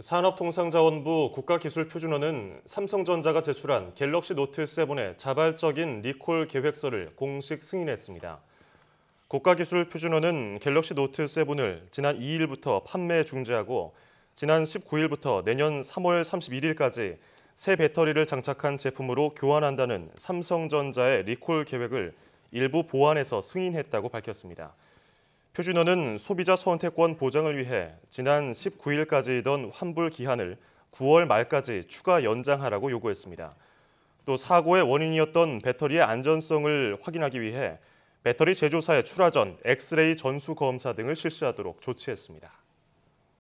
산업통상자원부 국가기술표준원은 삼성전자가 제출한 갤럭시 노트7의 자발적인 리콜 계획서를 공식 승인했습니다. 국가기술표준원은 갤럭시 노트7을 지난 2일부터 판매 중지하고 지난 19일부터 내년 3월 31일까지 새 배터리를 장착한 제품으로 교환한다는 삼성전자의 리콜 계획을 일부 보완해서 승인했다고 밝혔습니다. 표준어는 소비자 선택권 보장을 위해 지난 19일까지이던 환불 기한을 9월 말까지 추가 연장하라고 요구했습니다. 또 사고의 원인이었던 배터리의 안전성을 확인하기 위해 배터리 제조사의 출하 전 엑스레이 전수 검사 등을 실시하도록 조치했습니다.